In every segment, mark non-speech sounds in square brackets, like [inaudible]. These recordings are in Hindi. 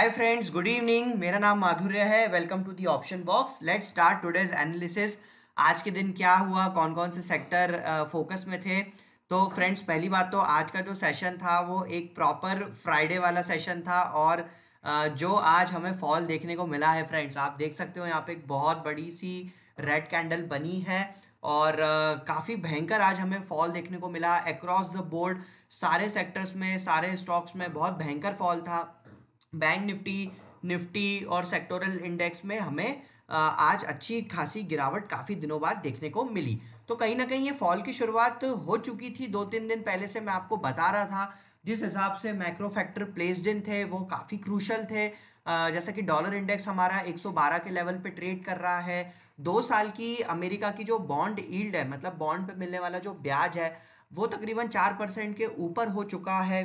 हाय फ्रेंड्स गुड इवनिंग मेरा नाम माधुर्य है welcome to the option box let start today's analysis आज के दिन क्या हुआ कौन कौन से सेक्टर फोकस में थे तो फ्रेंड्स पहली बात तो आज का जो सेशन था वो एक प्रॉपर फ्राइडे वाला सेशन था और जो आज हमें फॉल देखने को मिला है फ्रेंड्स आप देख सकते हो यहाँ पे एक बहुत बड़ी सी रेड कैंडल बनी है और काफ़ी भयंकर आज हमें फॉल देखने को मिला अक्रॉस द बोर्ड सारे सेक्टर्स में सारे स्टॉक्स में बहुत भयंकर फॉल था बैंक निफ्टी निफ्टी और सेक्टोरल इंडेक्स में हमें आज अच्छी खासी गिरावट काफ़ी दिनों बाद देखने को मिली तो कहीं ना कहीं ये फॉल की शुरुआत हो चुकी थी दो तीन दिन पहले से मैं आपको बता रहा था जिस हिसाब से मैक्रो फैक्टर प्लेस्ड इन थे वो काफ़ी क्रूशल थे जैसा कि डॉलर इंडेक्स हमारा 112 के लेवल पे ट्रेड कर रहा है दो साल की अमेरिका की जो बॉन्ड ईल्ड है मतलब बॉन्ड पे मिलने वाला जो ब्याज है वो तकरीबन चार परसेंट के ऊपर हो चुका है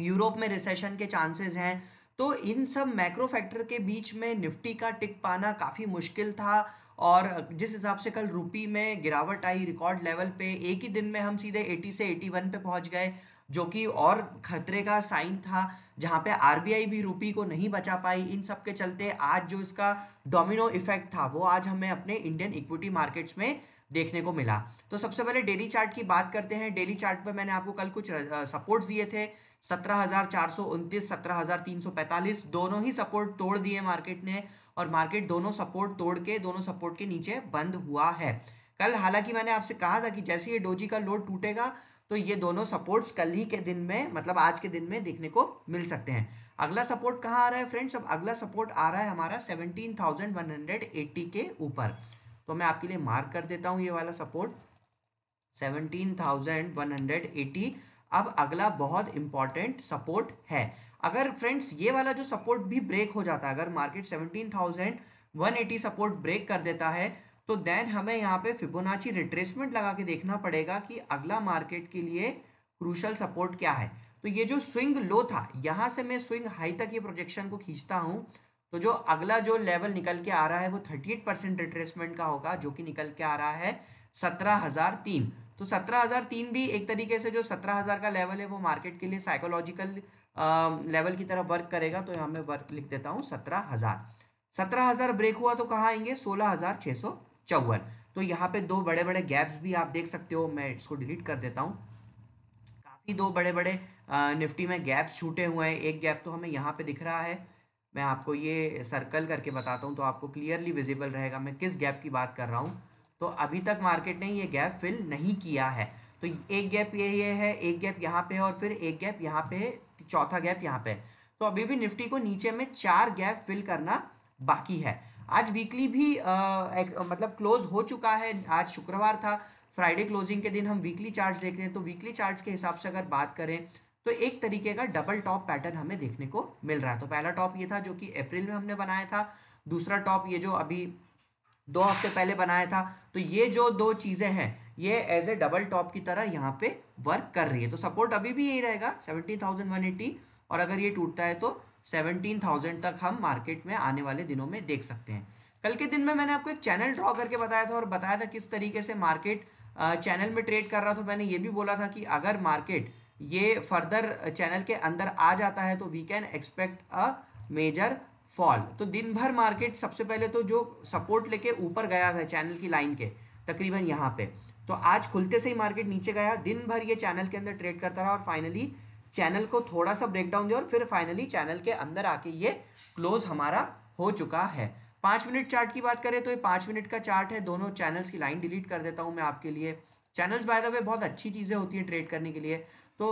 यूरोप में रिसेशन के चांसेस हैं तो इन सब मैक्रो फैक्टर के बीच में निफ्टी का टिक पाना काफ़ी मुश्किल था और जिस हिसाब से कल रुपी में गिरावट आई रिकॉर्ड लेवल पे एक ही दिन में हम सीधे 80 से 81 पे पहुंच गए जो कि और खतरे का साइन था जहां पे आरबीआई भी रुपी को नहीं बचा पाई इन सब के चलते आज जो इसका डोमिनो इफेक्ट था वो आज हमें अपने इंडियन इक्विटी मार्केट्स में देखने को मिला तो सबसे पहले डेली चार्ट की बात करते हैं डेली चार्ट पर मैंने आपको कल कुछ सपोर्ट्स दिए थे सत्रह हज़ार चार सौ उनतीस सत्रह हज़ार तीन सौ पैंतालीस दोनों ही सपोर्ट तोड़ दिए मार्केट ने और मार्केट दोनों सपोर्ट तोड़ के दोनों सपोर्ट के नीचे बंद हुआ है कल हालांकि मैंने आपसे कहा था कि जैसे ये डोजी का लोड टूटेगा तो ये दोनों सपोर्ट्स कल ही के दिन में मतलब आज के दिन में देखने को मिल सकते हैं अगला सपोर्ट कहाँ आ रहा है फ्रेंड्स अब अगला सपोर्ट आ रहा है हमारा 17,180 के ऊपर तो मैं आपके लिए मार्क कर देता हूँ ये वाला support seventeen thousand one hundred eighty अब अगला बहुत इंपॉर्टेंट सपोर्ट है अगर फ्रेंड्स ये वाला जो सपोर्ट भी ब्रेक हो जाता है अगर market seventeen thousand one eighty support break कर देता है तो देन हमें यहाँ पे फिबोनाची रिट्रेसमेंट लगा के देखना पड़ेगा कि अगला मार्केट के लिए क्रूशल सपोर्ट क्या है तो ये जो स्विंग लो था यहाँ से मैं स्विंग हाई तक ये प्रोजेक्शन को खींचता हूँ तो जो अगला जो लेवल निकल के आ रहा है वो थर्टी एट परसेंट रिट्रेसमेंट का होगा जो कि निकल के आ रहा है सत्रह हज़ार तीन तो सत्रह हज़ार तीन भी एक तरीके से जो सत्रह हज़ार का लेवल है वो मार्केट के लिए साइकोलॉजिकल लेवल की तरफ वर्क करेगा तो यहाँ मैं वर्क लिख देता हूँ सत्रह हज़ार सत्रह हज़ार ब्रेक हुआ तो कहाँ आएंगे सोलह हज़ार सौ चौवन तो यहाँ पे दो बड़े बड़े गैप्स भी आप देख सकते हो मैं इसको डिलीट कर देता हूँ काफ़ी दो बड़े बड़े निफ्टी में गैप्स छूटे हुए हैं एक गैप तो हमें यहाँ पे दिख रहा है मैं आपको ये सर्कल करके बताता हूँ तो आपको क्लियरली विजिबल रहेगा मैं किस गैप की बात कर रहा हूँ तो अभी तक मार्केट ने ये गैप फिल नहीं किया है तो एक गैप ये ये है एक गैप यहाँ पे है और फिर एक गैप यहाँ पे है चौथा गैप यहाँ पे है तो अभी भी निफ्टी को नीचे में चार गैप फिल करना बाकी है आज वीकली भी आ, एक, मतलब क्लोज हो चुका है आज शुक्रवार था फ्राइडे क्लोजिंग के दिन हम वीकली चार्ज देखते हैं तो वीकली चार्ज के हिसाब से अगर बात करें तो एक तरीके का डबल टॉप पैटर्न हमें देखने को मिल रहा है तो पहला टॉप ये था जो कि अप्रैल में हमने बनाया था दूसरा टॉप ये जो अभी दो हफ्ते पहले बनाया था तो ये जो दो चीज़ें हैं ये एज ए डबल टॉप की तरह यहाँ पे वर्क कर रही है तो सपोर्ट अभी भी यही रहेगा सेवनटीन थाउजेंड वन एटी और अगर ये टूटता है तो सेवनटीन थाउजेंड तक हम मार्केट में आने वाले दिनों में देख सकते हैं कल के दिन में मैंने आपको एक चैनल ड्रॉ करके बताया था और बताया था किस तरीके से मार्केट चैनल में ट्रेड कर रहा था तो मैंने ये भी बोला था कि अगर मार्केट ये फर्दर चैनल के अंदर आ जाता है तो we can expect a major fall तो दिन भर मार्केट सबसे पहले तो जो सपोर्ट लेके ऊपर गया था चैनल की लाइन के तकरीबन यहाँ पे तो आज खुलते से ही मार्केट नीचे गया दिन भर ये चैनल के अंदर ट्रेड करता रहा और फाइनली चैनल को थोड़ा सा ब्रेकडाउन दिया और फिर फाइनली चैनल के अंदर आके ये क्लोज हमारा हो चुका है पाँच मिनट चार्ट की बात करें तो ये पाँच मिनट का चार्ट है दोनों चैनल्स की लाइन डिलीट कर देता हूँ मैं आपके लिए चैनल्स बाय द वे बहुत अच्छी चीज़ें होती हैं ट्रेड करने के लिए तो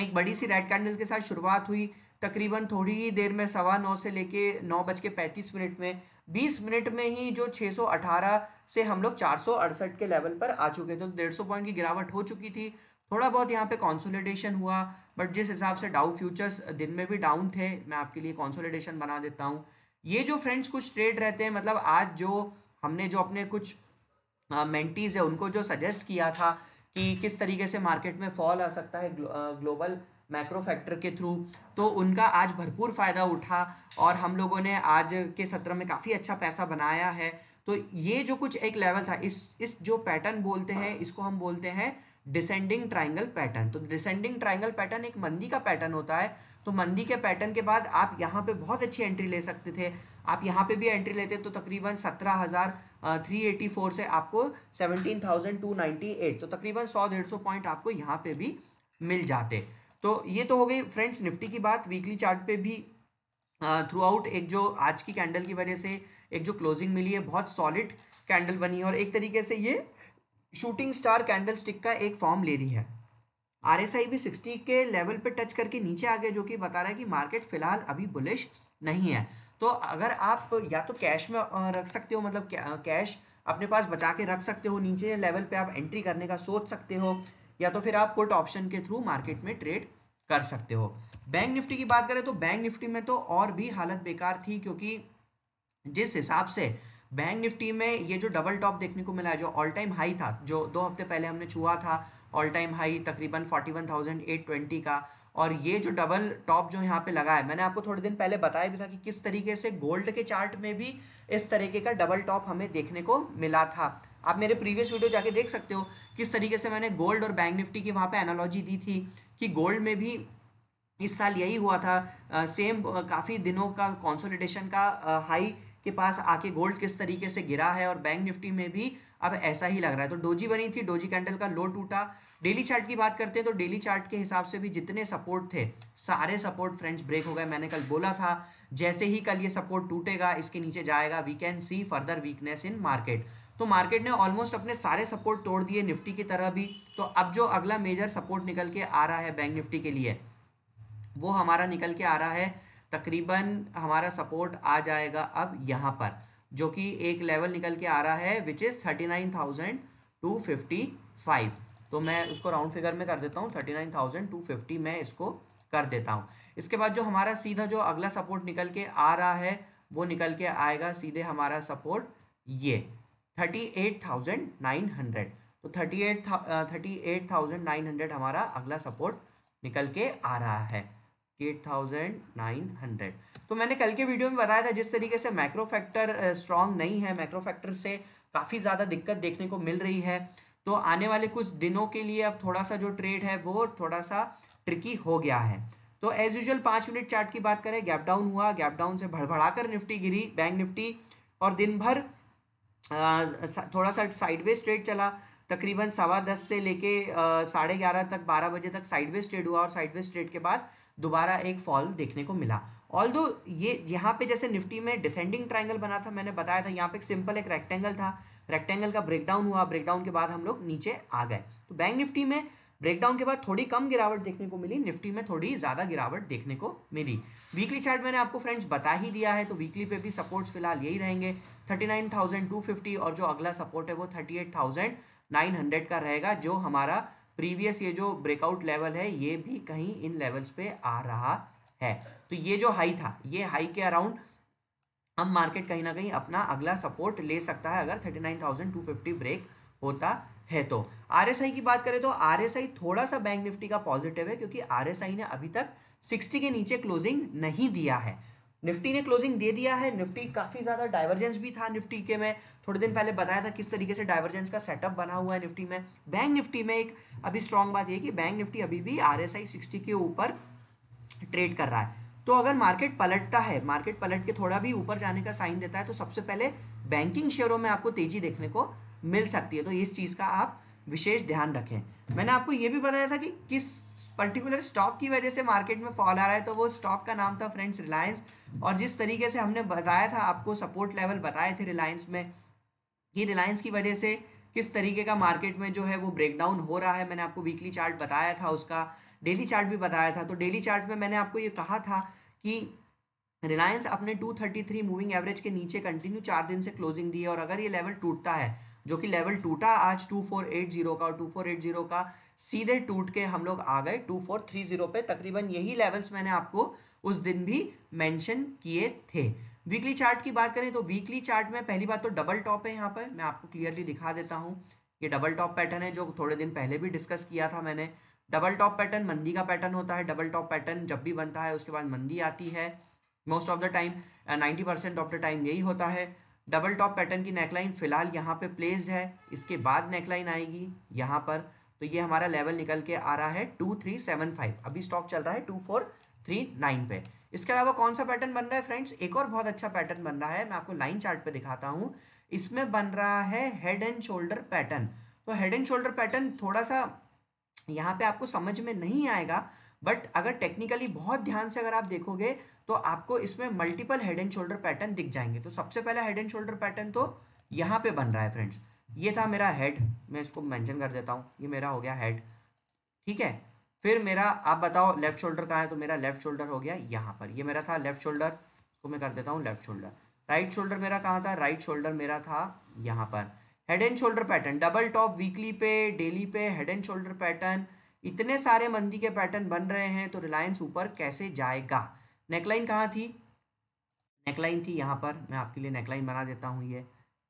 एक बड़ी सी रेड कैंडल के साथ शुरुआत हुई तकरीबन थोड़ी ही देर में सवा नौ से लेके नौ बज के पैंतीस मिनट में बीस मिनट में ही जो छः सौ अठारह से हम लोग चार सौ अड़सठ के लेवल पर आ चुके थे तो डेढ़ सौ पॉइंट की गिरावट हो चुकी थी थोड़ा बहुत यहाँ पे कॉन्सोलिडेशन हुआ बट जिस हिसाब से डाउ फ्यूचर्स दिन में भी डाउन थे मैं आपके लिए कॉन्सोलिडेशन बना देता हूँ ये जो फ्रेंड्स कुछ ट्रेड रहते हैं मतलब आज जो हमने जो अपने कुछ मेंटीज़ है उनको जो सजेस्ट किया था कि किस तरीके से मार्केट में फॉल आ सकता है ग्लो, ग्लोबल मैक्रो फैक्टर के थ्रू तो उनका आज भरपूर फ़ायदा उठा और हम लोगों ने आज के सत्र में काफ़ी अच्छा पैसा बनाया है तो ये जो कुछ एक लेवल था इस इस जो पैटर्न बोलते हैं इसको हम बोलते हैं डिसेंडिंग ट्राइंगल पैटर्न तो डिसेंडिंग ट्राइंगल पैटर्न एक मंदी का पैटर्न होता है तो मंदी के पैटर्न के बाद आप यहाँ पे बहुत अच्छी एंट्री ले सकते थे आप यहाँ पे भी एंट्री लेते तो तकरीबन सत्रह हज़ार थ्री एटी फोर से आपको seventeen thousand two ninety eight तो तकरीबन सौ डेढ़ सौ पॉइंट आपको यहाँ पे भी मिल जाते तो ये तो हो गई फ्रेंड्स निफ्टी की बात वीकली चार्ट पे भी थ्रू आउट एक जो आज की कैंडल की वजह से एक जो क्लोजिंग मिली है बहुत सॉलिड कैंडल बनी है और एक तरीके से ये शूटिंग स्टार कैंडल स्टिक का एक फॉर्म ले रही है आर एस आई भी सिक्सटी के लेवल पे टच करके नीचे आ गया जो कि बता रहा है कि मार्केट फिलहाल अभी बुलिश नहीं है तो अगर आप या तो कैश में रख सकते हो मतलब कैश अपने पास बचा के रख सकते हो नीचे लेवल पे आप एंट्री करने का सोच सकते हो या तो फिर आप पुट ऑप्शन के थ्रू मार्केट में ट्रेड कर सकते हो बैंक निफ्टी की बात करें तो बैंक निफ्टी में तो और भी हालत बेकार थी क्योंकि जिस हिसाब से बैंक निफ्टी में ये जो डबल टॉप देखने को मिला जो ऑल टाइम हाई था जो दो हफ्ते पहले हमने छुआ था ऑल टाइम हाई तकरीबन 41,820 का और ये जो डबल टॉप जो यहाँ पे लगा है मैंने आपको थोड़े दिन पहले बताया भी था कि किस तरीके से गोल्ड के चार्ट में भी इस तरीके का डबल टॉप हमें देखने को मिला था आप मेरे प्रीवियस वीडियो जाके देख सकते हो किस तरीके से मैंने गोल्ड और बैंक निफ्टी की वहाँ पे एनालॉजी दी थी कि गोल्ड में भी इस साल यही हुआ था आ, सेम काफ़ी दिनों का कॉन्सोलिडेशन का आ, हाई के पास आके गोल्ड किस तरीके से गिरा है और बैंक निफ्टी में भी अब ऐसा ही लग रहा है तो डोजी बनी थी डोजी कैंडल का लो टूटा डेली चार्ट की बात करते हैं तो डेली चार्ट के हिसाब से भी जितने सपोर्ट थे सारे सपोर्ट फ्रेंड्स ब्रेक हो गए मैंने कल बोला था जैसे ही कल ये सपोर्ट टूटेगा इसके नीचे जाएगा we can see further weakness in market तो मार्केट ने ऑलमोस्ट अपने सारे सपोर्ट तोड़ दिए निफ्टी की तरह भी तो अब जो अगला मेजर सपोर्ट निकल के आ रहा है बैंक निफ्टी के लिए वो हमारा निकल के आ रहा है तकरीबन हमारा सपोर्ट आ जाएगा अब यहाँ पर जो कि एक लेवल निकल के आ रहा है which is thirty nine thousand two fifty five तो मैं उसको राउंड फिगर में कर देता हूँ thirty nine thousand two fifty मैं इसको कर देता हूँ इसके बाद जो हमारा सीधा जो अगला सपोर्ट निकल के आ रहा है वो निकल के आएगा सीधे हमारा सपोर्ट ये thirty eight thousand nine hundred तो thirty eight thirty eight thousand nine hundred हमारा अगला सपोर्ट निकल के आ रहा है एट थाउजेंड नाइन हंड्रेड तो मैंने कल के वीडियो में बताया था जिस तरीके से मैक्रो फैक्टर स्ट्रांग नहीं है मैक्रो फैक्टर से काफ़ी ज़्यादा दिक्कत देखने को मिल रही है तो आने वाले कुछ दिनों के लिए अब थोड़ा सा जो ट्रेड है वो थोड़ा सा ट्रिकी हो गया है तो एज यूजल पांच मिनट चार्ट की बात करें गैप डाउन हुआ गैप डाउन से भड़भड़ाकर निफ्टी गिरी बैंक निफ्टी और दिन भर थोड़ा सा साइडवेज ट्रेड चला तकरीबन सवा दस से लेके साढ़े ग्यारह तक बारह बजे तक साइडवेज ट्रेड हुआ और साइडवेज ट्रेड के बाद दोबारा एक फॉल देखने को मिला ऑल दो ये यहाँ पे जैसे निफ्टी में डिसेंडिंग ट्राइंगल बना था मैंने बताया था यहाँ पे एक सिंपल एक रेक्टेंगल था रेक्टेंगल का ब्रेकडाउन हुआ ब्रेकडाउन के बाद हम लोग नीचे आ गए तो बैंक निफ्टी में ब्रेकडाउन के बाद थोड़ी कम गिरावट देखने को मिली निफ्टी में थोड़ी ज़्यादा गिरावट देखने को मिली वीकली चार्ट मैंने आपको फ्रेंड्स बता ही दिया है तो वीकली पे भी सपोर्ट्स फिलहाल यही रहेंगे 39,250 और जो अगला सपोर्ट है वो 38,900 का रहेगा जो हमारा प्रीवियस ये जो ब्रेकआउट लेवल है ये भी कहीं इन लेवल्स पे आ रहा है तो ये जो हाई था ये हाई के अराउंड अब मार्केट कहीं ना कहीं अपना अगला सपोर्ट ले सकता है अगर thirty nine thousand two fifty break होता है तो आई की बात करें तो आई थोड़ा सा बैंक निफ्टी का पॉजिटिव है क्योंकि आई ने अभी तक 60 के नीचे क्लोजिंग नहीं दिया है निफ्टी ने क्लोजिंग दे दिया है निफ्टी काफ़ी ज़्यादा डाइवर्जेंस भी था निफ्टी के में थोड़े दिन पहले बताया था किस तरीके से डाइवर्जेंस का सेटअप बना हुआ है निफ्टी में बैंक निफ्टी में एक अभी स्ट्रॉन्ग बात यह कि बैंक निफ्टी अभी भी आर एस आई सिक्सटी के ऊपर ट्रेड कर रहा है तो अगर मार्केट पलटता है मार्केट पलट के थोड़ा भी ऊपर जाने का साइन देता है तो सबसे पहले बैंकिंग शेयरों में आपको तेजी देखने को मिल सकती है तो इस चीज़ का आप विशेष ध्यान रखें मैंने आपको ये भी बताया था कि किस पर्टिकुलर स्टॉक की वजह से मार्केट में फॉल आ रहा है तो वो स्टॉक का नाम था फ्रेंड्स रिलायंस और जिस तरीके से हमने बताया था आपको सपोर्ट लेवल बताए थे रिलायंस में कि रिलायंस की वजह से किस तरीके का मार्केट में जो है वो ब्रेकडाउन हो रहा है मैंने आपको वीकली चार्ट बताया था उसका डेली चार्ट भी बताया था तो डेली चार्ट में मैंने आपको ये कहा था कि रिलायंस अपने 233 मूविंग एवरेज के नीचे कंटिन्यू चार दिन से क्लोजिंग दी है और अगर ये लेवल टूटता है जो कि लेवल टूटा आज 2480 का और 2480 का सीधे टूट के हम लोग आ गए 2430 पे तकरीबन यही लेवल्स मैंने आपको उस दिन भी मेंशन किए थे वीकली चार्ट की बात करें तो वीकली चार्ट में पहली बात तो डबल टॉप है यहाँ पर मैं आपको क्लियरली दिखा देता हूँ ये डबल टॉप पैटर्न है जो थोड़े दिन पहले भी डिस्कस किया था मैंने डबल टॉप पैटर्न मंदी का पैटर्न होता है डबल टॉप पैटर्न जब भी बनता है उसके बाद मंदी आती है most of the time ninety percent of the time यही होता है डबल टॉप पैटर्न की नेकलाइन फिलहाल यहाँ पे प्लेस्ड है इसके बाद नेकलाइन आएगी यहाँ पर तो ये हमारा लेवल निकल के आ रहा है टू थ्री सेवन फाइव अभी स्टॉक चल रहा है टू फोर थ्री नाइन पे इसके अलावा कौन सा पैटर्न बन रहा है फ्रेंड्स एक और बहुत अच्छा पैटर्न बन रहा है मैं आपको लाइन चार्ट पे दिखाता हूँ इसमें बन रहा है हेड एंड शोल्डर पैटर्न तो हेड एंड शोल्डर पैटर्न थोड़ा सा यहाँ पे आपको समझ में नहीं आएगा बट अगर टेक्निकली बहुत ध्यान से अगर आप देखोगे तो आपको इसमें multiple head and shoulder pattern दिख जाएंगे तो सबसे पहला हेड एंड शोल्डर पैटर्न तो यहाँ पे बन रहा है फ्रेंड्स ये था मेरा हेड मैं इसको मेंशन कर देता हूँ ये मेरा हो गया हेड ठीक है फिर मेरा आप बताओ लेफ्ट शोल्डर कहाँ है तो मेरा लेफ्ट शोल्डर हो गया यहाँ पर ये मेरा था लेफ्ट शोल्डर इसको मैं कर देता हूँ लेफ्ट शोल्डर राइट शोल्डर मेरा कहाँ था राइट शोल्डर मेरा था यहाँ पर head and shoulder pattern double top weekly पे डेली पे हेड एंड शोल्डर पैटर्न इतने सारे मंदी के पैटर्न बन रहे हैं तो रिलायंस ऊपर कैसे जाएगा नेकलाइन कहाँ थी नेकलाइन थी यहाँ पर मैं आपके लिए नेकलाइन बना देता हूँ ये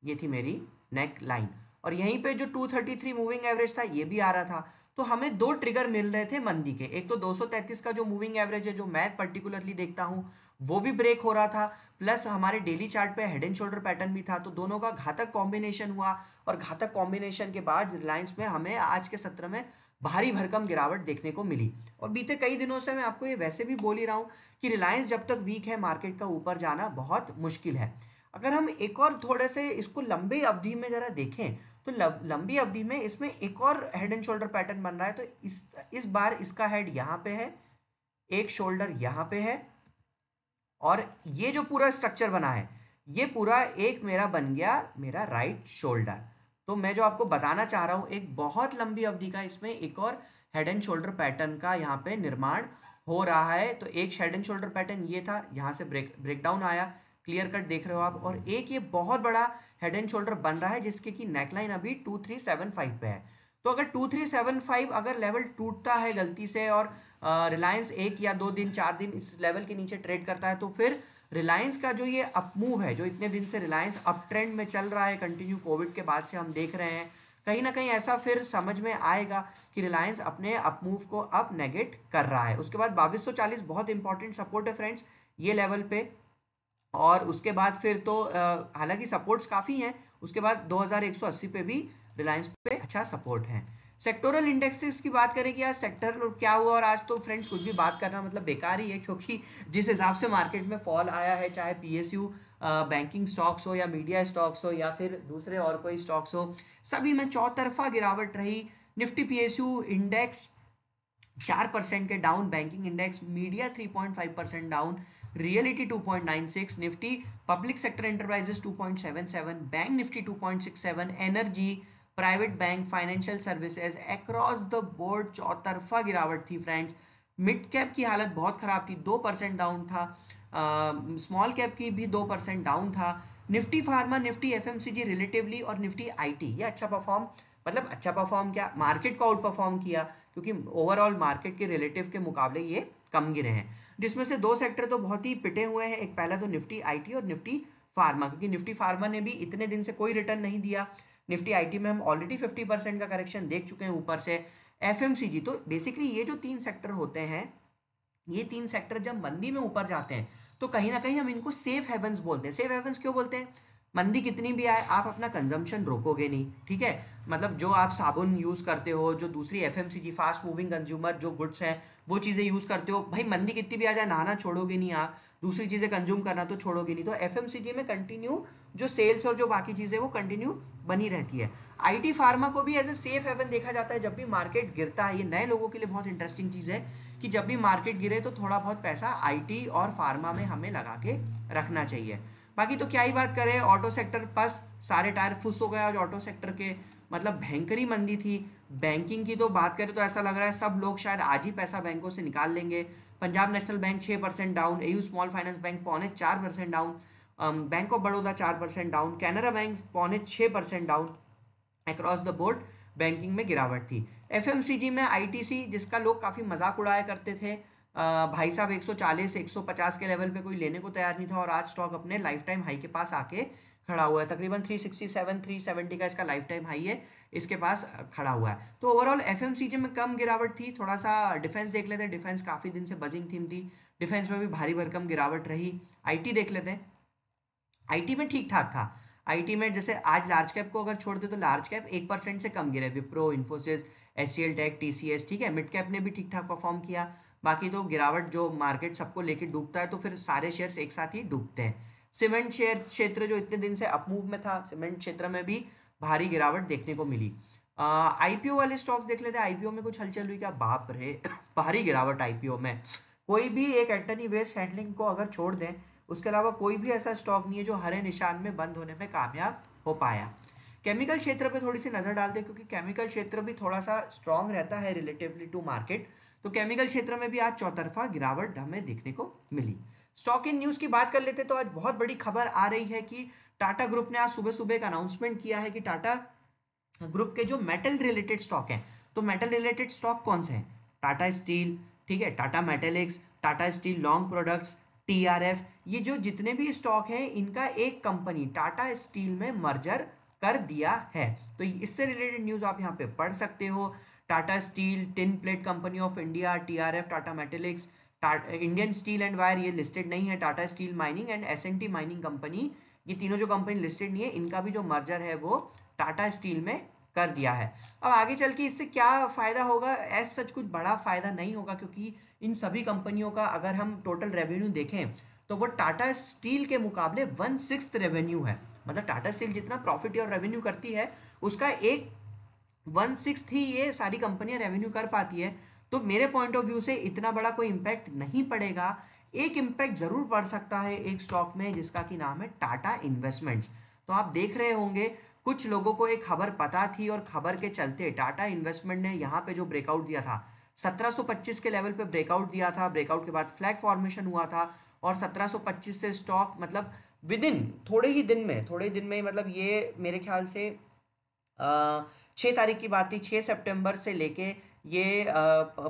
ये थी मेरी नेक लाइन और यहीं पे जो 233 मूविंग एवरेज था ये भी आ रहा था तो हमें दो ट्रिगर मिल रहे थे मंदी के एक तो 233 का जो मूविंग एवरेज है जो मैं पर्टिकुलरली देखता हूँ वो भी ब्रेक हो रहा था प्लस हमारे डेली चार्ट पे हेड एंड शोल्डर पैटर्न भी था तो दोनों का घातक कॉम्बिनेशन हुआ और घातक कॉम्बिनेशन के बाद रिलायंस में हमें आज के सत्र में भारी भरकम गिरावट देखने को मिली और बीते कई दिनों से मैं आपको ये वैसे भी बोल ही रहा हूँ कि रिलायंस जब तक वीक है मार्केट का ऊपर जाना बहुत मुश्किल है अगर हम एक और थोड़े से इसको लंबी अवधि में ज़रा देखें तो लंबी अवधि में इसमें एक और हेड एंड शोल्डर पैटर्न बन रहा है तो इस इस बार इसका हेड यहाँ पे है एक शोल्डर यहाँ पे है और ये जो पूरा स्ट्रक्चर बना है ये पूरा एक मेरा बन गया मेरा राइट शोल्डर तो मैं जो आपको बताना चाह रहा हूँ एक बहुत लंबी अवधि का इसमें एक और हेड एंड शोल्डर पैटर्न का यहाँ पे निर्माण हो रहा है तो एक हेड एंड शोल्डर पैटर्न ये था यहाँ से ब्रेक ब्रेकडाउन आया क्लियर कट देख रहे हो आप और एक ये बहुत बड़ा हेड एंड शोल्डर बन रहा है जिसके की नेकलाइन अभी टू थ्री सेवन फाइव पे है तो अगर टू थ्री सेवन फाइव अगर लेवल टूटता है गलती से और रिलायंस एक या दो दिन चार दिन इस लेवल के नीचे ट्रेड करता है तो फिर रिलायंस का जो ये अपमूव है जो इतने दिन से रिलायंस अप ट्रेंड में चल रहा है कंटिन्यू कोविड के बाद से हम देख रहे हैं कहीं ना कहीं ऐसा फिर समझ में आएगा कि रिलायंस अपने अपमूव को अप नेगेट कर रहा है उसके बाद चालीस बहुत इंपॉर्टेंट सपोर्ट है फ्रेंड्स ये लेवल पे और उसके बाद फिर तो हालांकि सपोर्ट्स काफ़ी हैं उसके बाद 2180 पे भी रिलायंस पे अच्छा सपोर्ट है सेक्टोरल इंडेक्सेस की बात करें कि आज सेक्टर क्या हुआ और आज तो फ्रेंड्स कुछ भी बात करना मतलब बेकार ही है क्योंकि जिस हिसाब से मार्केट में फॉल आया है चाहे पीएसयू बैंकिंग स्टॉक्स हो या मीडिया स्टॉक्स हो या फिर दूसरे और कोई स्टॉक्स हो सभी में चौतरफा गिरावट रही निफ्टी पी इंडेक्स चार परसेंट के down banking index media three point five percent down reality two point nine six Nifty public sector enterprises two point seven seven bank Nifty two point six seven energy private bank financial services across the board चौतरफा गिरावट थी फ्रेंड्स मिड कैप की हालत बहुत ख़राब थी दो परसेंट डाउन था स्मॉल कैप की भी दो परसेंट डाउन था Nifty pharma Nifty F relatively और निफ्टी आई ये अच्छा परफॉर्म मतलब अच्छा परफॉर्म किया मार्केट को आउट परफॉर्म किया क्योंकि ओवरऑल मार्केट के रिलेटिव के मुकाबले ये कम गिरे हैं जिसमें से दो सेक्टर तो बहुत ही पिटे हुए हैं एक पहला तो निफ्टी आईटी और निफ्टी फार्मा क्योंकि निफ्टी फार्मा ने भी इतने दिन से कोई रिटर्न नहीं दिया निफ्टी आईटी में हम ऑलरेडी 50 परसेंट का करेक्शन देख चुके हैं ऊपर से एफएमसीजी तो बेसिकली ये जो तीन सेक्टर होते हैं ये तीन सेक्टर जब मंदी में ऊपर जाते हैं तो कहीं ना कहीं हम इनको सेफ हेवंस बोलते हैं सेफ हेवंस क्यों बोलते हैं मंदी कितनी भी आए आप अपना कंजम्पशन रोकोगे नहीं ठीक है मतलब जो आप साबुन यूज़ करते हो जो दूसरी एफ फास्ट मूविंग कंज्यूमर जो गुड्स हैं वो चीज़ें यूज़ करते हो भाई मंदी कितनी भी आ जाए नहाना छोड़ोगे नहीं आप दूसरी चीज़ें कंज्यूम करना तो छोड़ोगे नहीं तो एफ में कंटिन्यू जो सेल्स और जो बाकी चीज़ें वो कंटिन्यू बनी रहती है आईटी फार्मा को भी एज ए सेफ हेवन देखा जाता है जब भी मार्केट गिरता है ये नए लोगों के लिए बहुत इंटरेस्टिंग चीज़ है कि जब भी मार्केट गिरे तो थोड़ा बहुत पैसा आई और फार्मा में हमें लगा के रखना चाहिए बाकी तो क्या ही बात करें ऑटो सेक्टर पस सारे टायर फुस हो गए और ऑटो सेक्टर के मतलब भयंकरी मंदी थी बैंकिंग की तो बात करें तो ऐसा लग रहा है सब लोग शायद आज ही पैसा बैंकों से निकाल लेंगे पंजाब नेशनल बैंक छः percent down AU Small Finance Bank पौने चार percent down Bank of Baroda चार परसेंट डाउन कैनरा बैंक पौने छः percent down across the board banking में गिरावट थी एफ में आई जिसका लोग काफ़ी मजाक उड़ाया करते थे भाई साहब 140 150 के लेवल पे कोई लेने को तैयार नहीं था और आज स्टॉक अपने लाइफ टाइम हाई के पास आके खड़ा हुआ है तकरीबन 367 370 का इसका लाइफ टाइम हाई है इसके पास खड़ा हुआ है तो ओवरऑल एफ में कम गिरावट थी थोड़ा सा डिफेंस देख लेते हैं डिफेंस काफ़ी दिन से बजिंग थीम थी डिफेंस में भी भारी भरकम गिरावट रही आई देख लेते हैं आईटी में ठीक ठाक था आईटी में जैसे आज लार्ज कैप को अगर छोड़ दे तो लार्ज कैप एक परसेंट से कम गिरे Wipro Infosys S C L tech T C S ठीक है मिड कैप ने भी ठीक ठाक परफॉर्म किया बाकी तो गिरावट जो मार्केट सबको लेके डूबता है तो फिर सारे शेयर्स एक साथ ही डूबते हैं सीमेंट शेयर क्षेत्र जो इतने दिन से अपमूव में था सीमेंट क्षेत्र में भी भारी गिरावट देखने को मिली आईपीओ वाले स्टॉक्स देख लेते हैं आईपीओ में कुछ हलचल हुई क्या बाप रे [coughs] भारी गिरावट आईपीओ में कोई भी एक एंटनी वेस्ट हैंडलिंग को अगर छोड़ दें उसके अलावा कोई भी ऐसा स्टॉक नहीं है जो हरे निशान में बंद होने में कामयाब हो पाया केमिकल क्षेत्र पे थोड़ी सी नज़र डालते हैं क्योंकि केमिकल क्षेत्र भी थोड़ा सा स्ट्रांग रहता है रिलेटिवली टू मार्केट तो केमिकल क्षेत्र में भी आज चौतरफा गिरावट हमें देखने को मिली स्टॉक इन न्यूज़ की बात कर लेते तो आज बहुत बड़ी खबर आ रही है कि टाटा ग्रुप ने आज सुबह सुबह एक अनाउंसमेंट किया है कि टाटा ग्रुप के जो मेटल रिलेटेड स्टॉक हैं तो मेटल रिलेटेड स्टॉक कौन से हैं टाटा स्टील ठीक है Tata Metaliks Tata steel long products TRF ये जो जितने भी स्टॉक हैं इनका एक कंपनी टाटा स्टील में मर्जर कर दिया है तो इससे रिलेटेड न्यूज़ आप यहाँ पे पढ़ सकते हो Tata steel tin plate company of India TRF Tata Metaliks Indian steel and wire ये लिस्टेड नहीं है Tata steel mining and S mining company ये तीनों जो कंपनी लिस्टेड नहीं है इनका भी जो मर्जर है वो टाटा स्टील में कर दिया है अब आगे चल के इससे क्या फ़ायदा होगा एज सच कुछ बड़ा फ़ायदा नहीं होगा क्योंकि इन सभी कंपनियों का अगर हम टोटल रेवेन्यू देखें तो वो टाटा स्टील के मुकाबले वन सिक्स रेवेन्यू है मतलब टाटा स्टील जितना प्रॉफिट और रेवेन्यू करती है उसका एक वन सिक्स ही ये सारी कंपनियां रेवेन्यू कर पाती है तो मेरे पॉइंट ऑफ व्यू से इतना बड़ा कोई इम्पैक्ट नहीं पड़ेगा एक इम्पैक्ट ज़रूर पड़ सकता है एक स्टॉक में जिसका कि नाम है टाटा इन्वेस्टमेंट्स तो आप देख रहे होंगे कुछ लोगों को एक खबर पता थी और खबर के चलते टाटा इन्वेस्टमेंट ने यहाँ पे जो ब्रेकआउट दिया था 1725 के लेवल पे ब्रेकआउट दिया था ब्रेकआउट के बाद फ्लैग फॉर्मेशन हुआ था और 1725 से स्टॉक मतलब विद इन थोड़े ही दिन में थोड़े दिन में मतलब ये मेरे ख्याल से छः तारीख की बात थी छः सेप्टेम्बर से लेके ये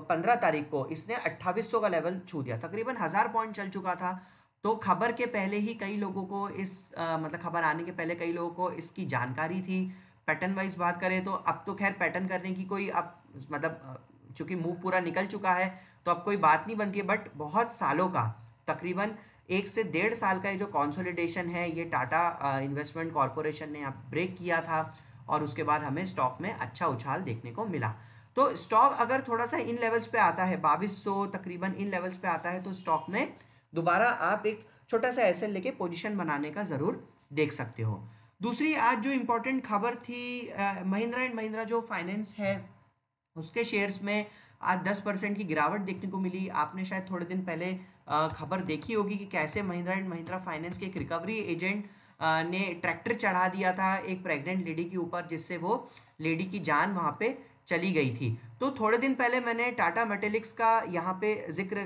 पंद्रह तारीख को इसने अट्ठावी का लेवल छू दिया तकरीबन हज़ार पॉइंट चल चुका था तो खबर के पहले ही कई लोगों को इस आ, मतलब खबर आने के पहले कई लोगों को इसकी जानकारी थी पैटर्न वाइज बात करें तो अब तो खैर पैटर्न करने की कोई अब मतलब चूँकि मूव पूरा निकल चुका है तो अब कोई बात नहीं बनती है बट बहुत सालों का तकरीबन एक से डेढ़ साल का ये जो कॉन्सोलिडेशन है ये टाटा इन्वेस्टमेंट कॉरपोरेशन ने अब ब्रेक किया था और उसके बाद हमें स्टॉक में अच्छा उछाल देखने को मिला तो स्टॉक अगर थोड़ा सा इन लेवल्स पे आता है बाविस सौ तकरीबन इन लेवल्स पे आता है तो स्टॉक में दोबारा आप एक छोटा सा ऐसे लेके पोजीशन बनाने का ज़रूर देख सकते हो दूसरी आज जो इम्पोर्टेंट खबर थी महिंद्रा एंड महिंद्रा जो फाइनेंस है उसके शेयर्स में आज 10 परसेंट की गिरावट देखने को मिली आपने शायद थोड़े दिन पहले खबर देखी होगी कि कैसे महिंद्रा एंड महिंद्रा फाइनेंस के एक रिकवरी एजेंट ने ट्रैक्टर चढ़ा दिया था एक प्रेग्नेंट लेडी के ऊपर जिससे वो लेडी की जान वहाँ पे चली गई थी तो थोड़े दिन पहले मैंने टाटा मेटेलिक्स का यहाँ पे जिक्र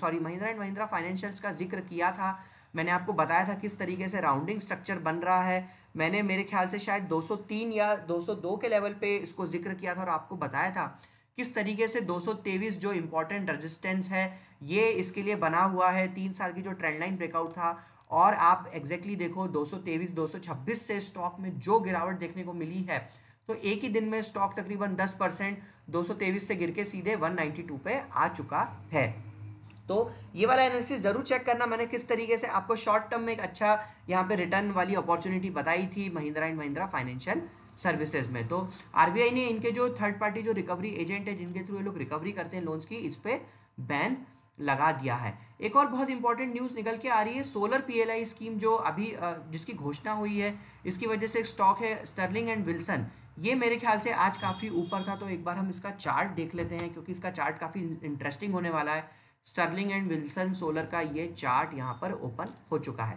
sorry Mahindra and Mahindra financials का जिक्र किया था मैंने आपको बताया था किस तरीके से राउंडिंग स्ट्रक्चर बन रहा है मैंने मेरे ख्याल से शायद 203 या 202 के लेवल पे इसको जिक्र किया था और आपको बताया था किस तरीके से दो जो इम्पोर्टेंट रजिस्टेंस है ये इसके लिए बना हुआ है तीन साल की जो ट्रेंड लाइन ब्रेकआउट था और आप एग्जैक्टली exactly देखो दो सौ से स्टॉक में जो गिरावट देखने को मिली है तो एक ही दिन में स्टॉक तकरीबन 10 परसेंट दो से गिर के सीधे 192 पे आ चुका है तो ये वाला एनालिसिस ज़रूर चेक करना मैंने किस तरीके से आपको शॉर्ट टर्म में एक अच्छा यहाँ पे रिटर्न वाली अपॉर्चुनिटी बताई थी Mahindra and Mahindra financial services में तो आरबीआई ने इनके जो थर्ड पार्टी जो रिकवरी एजेंट है जिनके थ्रू ये लोग रिकवरी करते हैं लोन्स की इस पर बैन लगा दिया है एक और बहुत इंपॉर्टेंट न्यूज़ निकल के आ रही है सोलर पीएलआई स्कीम जो अभी जिसकी घोषणा हुई है इसकी वजह से एक स्टॉक है स्टर्लिंग एंड विल्सन ये मेरे ख्याल से आज काफ़ी ऊपर था तो एक बार हम इसका चार्ट देख लेते हैं क्योंकि इसका चार्ट काफ़ी इंटरेस्टिंग होने वाला है स्टर्लिंग एंड विल्सन सोलर का ये चार्ट यहाँ पर ओपन हो चुका है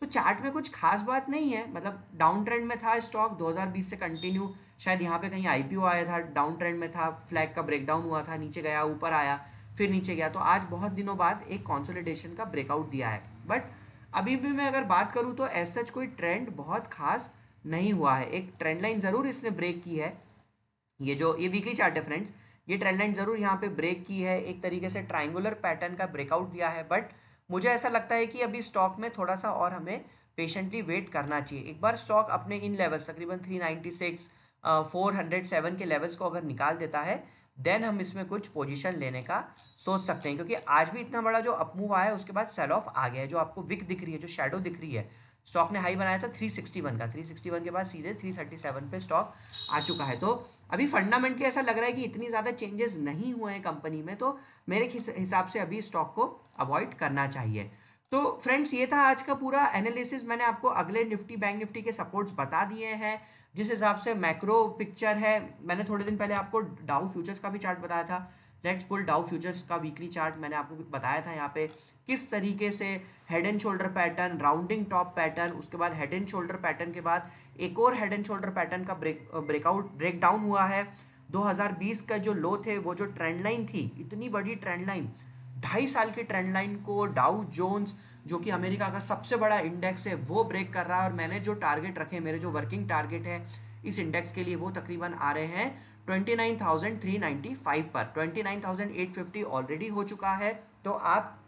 तो चार्ट में कुछ खास बात नहीं है मतलब डाउन ट्रेंड में था स्टॉक 2020 से कंटिन्यू शायद यहाँ पे कहीं आईपीओ आया था डाउन ट्रेंड में था फ्लैग का ब्रेकडाउन हुआ था नीचे गया ऊपर आया फिर नीचे गया तो आज बहुत दिनों बाद एक कॉन्सोलिडेशन का ब्रेकआउट दिया है बट अभी भी मैं अगर बात करूँ तो एज सच कोई ट्रेंड बहुत खास नहीं हुआ है एक ट्रेंड लाइन ज़रूर इसने ब्रेक की है ये जो ये वीकली चार्ट है फ्रेंड्स ये ट्रेंड लाइन ज़रूर यहाँ पे ब्रेक की है एक तरीके से ट्राइंगुलर पैटर्न का ब्रेकआउट दिया है बट मुझे ऐसा लगता है कि अभी स्टॉक में थोड़ा सा और हमें पेशेंटली वेट करना चाहिए एक बार स्टॉक अपने इन लेवल्स तकरीबन three ninety six four hundred seven के लेवल्स को अगर निकाल देता है देन हम इसमें कुछ पोजीशन लेने का सोच सकते हैं क्योंकि आज भी इतना बड़ा जो अपमूव आया है उसके बाद सेल ऑफ आ गया है जो आपको विक दिख रही है जो शेडो दिख रही है स्टॉक ने हाई बनाया था 361 का 361 के बाद सीधे 337 पे स्टॉक आ चुका है तो अभी फंडामेंटली ऐसा लग रहा है कि इतनी ज़्यादा चेंजेस नहीं हुए हैं कंपनी में तो मेरे हिसाब से अभी स्टॉक को अवॉइड करना चाहिए तो फ्रेंड्स ये था आज का पूरा एनालिसिस मैंने आपको अगले निफ्टी बैंक निफ्टी के सपोर्ट्स बता दिए हैं जिस हिसाब से मैक्रो पिक्चर है मैंने थोड़े दिन पहले आपको डाउ फ्यूचर्स का भी चार्ट बताया था नेक्स्ट पुल डाउ फ्यूचर्स का वीकली चार्ट मैंने आपको बताया था यहाँ पे किस तरीके से head and shoulder pattern rounding top pattern उसके बाद हेड एंड शोल्डर पैटर्न के बाद एक और हेड एंड शोल्डर पैटर्न का ब्रेक ब्रेकआउट ब्रेक डाउन हुआ है 2020 का जो लो थे वो जो ट्रेंड लाइन थी इतनी बड़ी ट्रेंड लाइन ढाई साल की ट्रेंड लाइन को डाउ जोन्स जो कि अमेरिका का सबसे बड़ा इंडेक्स है वो ब्रेक कर रहा है और मैंने जो टारगेट रखे मेरे जो वर्किंग टारगेट है इस इंडेक्स के लिए वो तकरीबन आ रहे हैं 29,395 पर 29,850 ऑलरेडी हो चुका है तो आप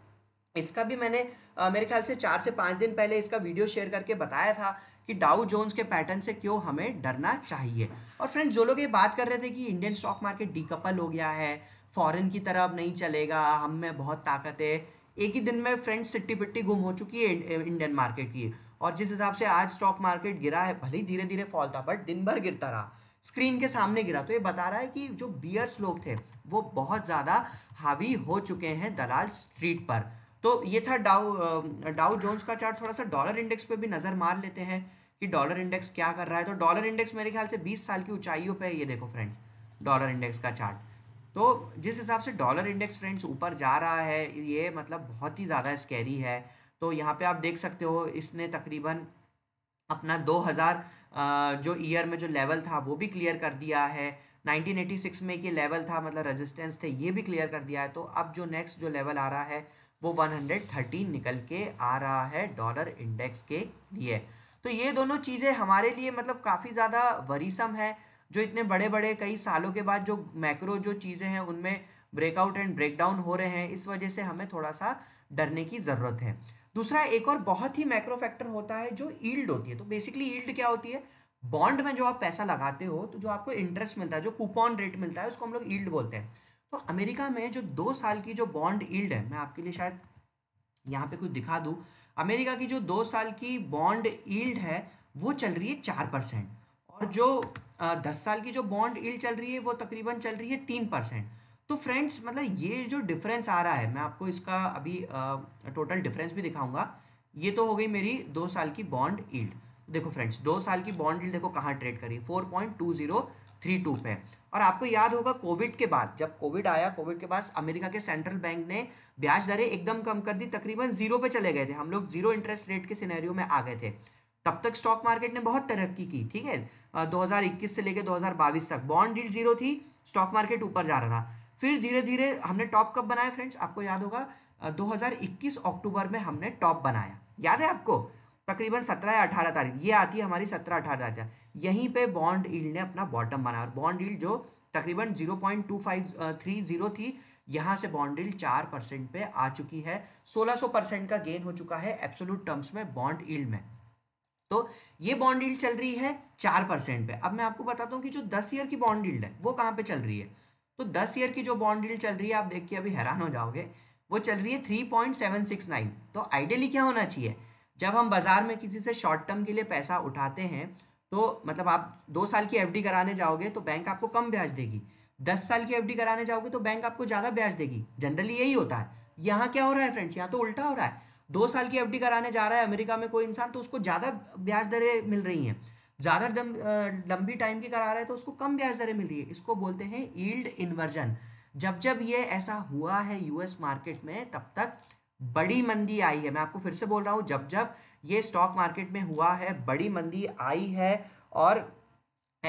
इसका भी मैंने आ, मेरे ख्याल से चार से पाँच दिन पहले इसका वीडियो शेयर करके बताया था कि डाउ जोन्स के पैटर्न से क्यों हमें डरना चाहिए और फ्रेंड्स जो लोग ये बात कर रहे थे कि इंडियन स्टॉक मार्केट डीकपल हो गया है फॉरेन की तरह अब नहीं चलेगा हम में बहुत ताकत है एक ही दिन में फ्रेंड्स सिट्टी पिट्टी गुम हो चुकी है इंडियन मार्केट की और जिस हिसाब से आज स्टॉक मार्केट गिरा है भले ही धीरे धीरे फॉल था बट दिन भर गिरता रहा स्क्रीन के सामने गिरा तो ये बता रहा है कि जो बियर्स लोग थे वो बहुत ज़्यादा हावी हो चुके हैं दलाल स्ट्रीट पर तो ये था डाउ डाउ जोन्स का चार्ट थोड़ा सा डॉलर इंडेक्स पे भी नज़र मार लेते हैं कि डॉलर इंडेक्स क्या कर रहा है तो डॉलर इंडेक्स मेरे ख्याल से 20 साल की ऊंचाइयों पे है ये देखो फ्रेंड्स डॉलर इंडेक्स का चार्ट तो जिस हिसाब से डॉलर इंडेक्स फ्रेंड्स ऊपर जा रहा है ये मतलब बहुत ही ज़्यादा स्कैरी है तो यहाँ पे आप देख सकते हो इसने तकरीबन अपना 2000 जो ईयर में जो लेवल था वो भी क्लियर कर दिया है 1986 में ये लेवल था मतलब रेजिस्टेंस थे ये भी क्लियर कर दिया है तो अब जो नेक्स्ट जो लेवल आ रहा है वो 113 निकल के आ रहा है डॉलर इंडेक्स के लिए तो ये दोनों चीज़ें हमारे लिए मतलब काफ़ी ज़्यादा वरीसम है जो इतने बड़े बड़े कई सालों के बाद जो मैक्रो जो चीज़ें हैं उनमें ब्रेकआउट एंड ब्रेकडाउन हो रहे हैं इस वजह से हमें थोड़ा सा डरने की ज़रूरत है दूसरा एक और बहुत ही मैक्रो फैक्टर होता है जो ईल्ड होती है तो बेसिकली ईल्ड क्या होती है बॉन्ड में जो आप पैसा लगाते हो तो जो आपको इंटरेस्ट मिलता है जो कूपन रेट मिलता है उसको हम लोग ईल्ड बोलते हैं तो अमेरिका में जो दो साल की जो बॉन्ड ईल्ड है मैं आपके लिए शायद यहाँ पे कुछ दिखा दूँ अमेरिका की जो दो साल की बॉन्ड ईल्ड है वो चल रही है चार परसेंट और जो दस साल की जो बॉन्ड ईल्ड चल रही है वो तकरीबन चल रही है तीन परसेंट तो फ्रेंड्स मतलब ये जो डिफरेंस आ रहा है मैं आपको इसका अभी टोटल डिफरेंस भी दिखाऊंगा ये तो हो गई मेरी दो साल की बॉन्ड ईल्ड देखो फ्रेंड्स दो साल की बॉन्ड ईल्ड देखो कहाँ ट्रेड करी four point two zero three two पे और आपको याद होगा कोविड के बाद जब कोविड आया कोविड के बाद अमेरिका के सेंट्रल बैंक ने ब्याज दरें एकदम कम कर दी तकरीबन जीरो पे चले गए थे हम लोग जीरो इंटरेस्ट रेट के सिनेरियो में आ गए थे तब तक स्टॉक मार्केट ने बहुत तरक्की की ठीक है दो से लेकर दो तक बॉन्ड डील जीरो थी स्टॉक मार्केट ऊपर जा रहा था फिर धीरे धीरे हमने टॉप कब बनाया फ्रेंड्स आपको याद होगा 2021 अक्टूबर में हमने टॉप बनाया याद है आपको तकरीबन 17 या 18 तारीख ये आती है हमारी 17 18 तारीख यहीं पे बॉन्ड ईल्ड ने अपना बॉटम बनाया और बॉन्ड ईल्ड जो तकरीबन 0.2530 थी यहाँ से बॉन्ड ईल्ड 4 परसेंट पे आ चुकी है 1600 परसेंट का गेन हो चुका है एब्सोलूट टर्म्स में बॉन्ड ईल्ड में तो ये बॉन्ड ईल्ड चल रही है चार परसेंट पे अब मैं आपको बताता हूँ कि जो दस ईयर की बॉन्ड ईल्ड है वो कहाँ पे चल रही है तो दस ईयर की जो बॉन्ड डील चल रही है आप देख के अभी हैरान हो जाओगे वो चल रही है three point seven six nine तो आइडियली क्या होना चाहिए जब हम बाजार में किसी से शॉर्ट टर्म के लिए पैसा उठाते हैं तो मतलब आप दो साल की एफडी कराने जाओगे तो बैंक आपको कम ब्याज देगी दस साल की एफडी कराने जाओगे तो बैंक आपको ज़्यादा ब्याज देगी जनरली यही होता है यहाँ क्या हो रहा है फ्रेंड्स यहाँ तो उल्टा हो रहा है दो साल की एफडी कराने जा रहा है अमेरिका में कोई इंसान तो उसको ज़्यादा ब्याज दरें मिल रही हैं ज़्यादा लंबी टाइम की करा रहे हैं तो उसको कम ब्याज दरें मिल रही है इसको बोलते हैं ईल्ड इन्वर्जन जब जब ये ऐसा हुआ है यूएस मार्केट में तब तक बड़ी मंदी आई है मैं आपको फिर से बोल रहा हूँ जब जब ये स्टॉक मार्केट में हुआ है बड़ी मंदी आई है और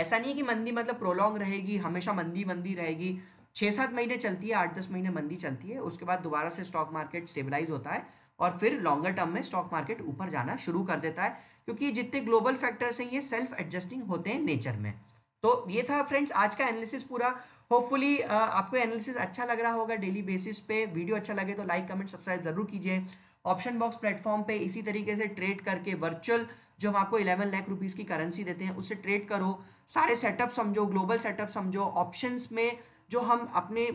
ऐसा नहीं है कि मंदी मतलब प्रोलॉन्ग रहेगी हमेशा मंदी मंदी रहेगी छः सात महीने चलती है आठ दस महीने मंदी चलती है उसके बाद दोबारा से स्टॉक मार्केट स्टेबलाइज होता है और फिर लॉन्गर टर्म में स्टॉक मार्केट ऊपर जाना शुरू कर देता है क्योंकि जितने ग्लोबल फैक्टर्स हैं ये सेल्फ एडजस्टिंग होते हैं नेचर में तो ये था फ्रेंड्स आज का एनालिसिस पूरा होपफुली आपको एनालिसिस अच्छा लग रहा होगा डेली बेसिस पे वीडियो अच्छा लगे तो लाइक कमेंट सब्सक्राइब जरूर कीजिए ऑप्शन बॉक्स प्लेटफॉर्म पे इसी तरीके से ट्रेड करके वर्चुअल जो हम आपको 11 लाख रुपीस की करेंसी देते हैं उससे ट्रेड करो सारे सेटअप समझो ग्लोबल सेटअप समझो ऑप्शंस में जो हम अपने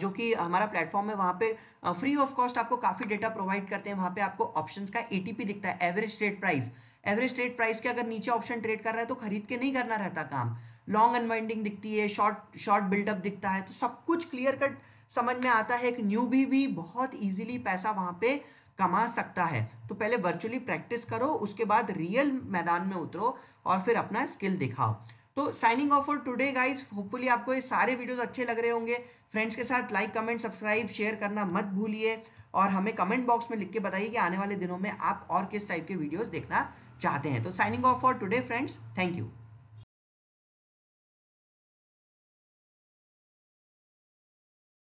जो कि हमारा प्लेटफॉर्म है वहाँ पे फ्री ऑफ कॉस्ट आपको काफ़ी डेटा प्रोवाइड करते हैं वहाँ पे आपको ऑप्शंस का एटीपी दिखता है average trade price average trade price के अगर नीचे ऑप्शन ट्रेड कर रहा है तो खरीद के नहीं करना रहता काम लॉन्ग अनवाइंडिंग दिखती है शॉर्ट शॉर्ट बिल्डअप दिखता है तो सब कुछ क्लियर कट समझ में आता है एक न्यू भी, बहुत ईजिली पैसा वहाँ पे कमा सकता है तो पहले वर्चुअली प्रैक्टिस करो उसके बाद रियल मैदान में उतरो और फिर अपना स्किल दिखाओ तो signing off for today guys hopefully आपको ये सारे वीडियोस अच्छे लग रहे होंगे फ्रेंड्स के साथ लाइक कमेंट सब्सक्राइब शेयर करना मत भूलिए और हमें कमेंट बॉक्स में लिख के बताइए कि आने वाले दिनों में आप और किस टाइप के वीडियोज़ देखना चाहते हैं तो signing off for today friends thank you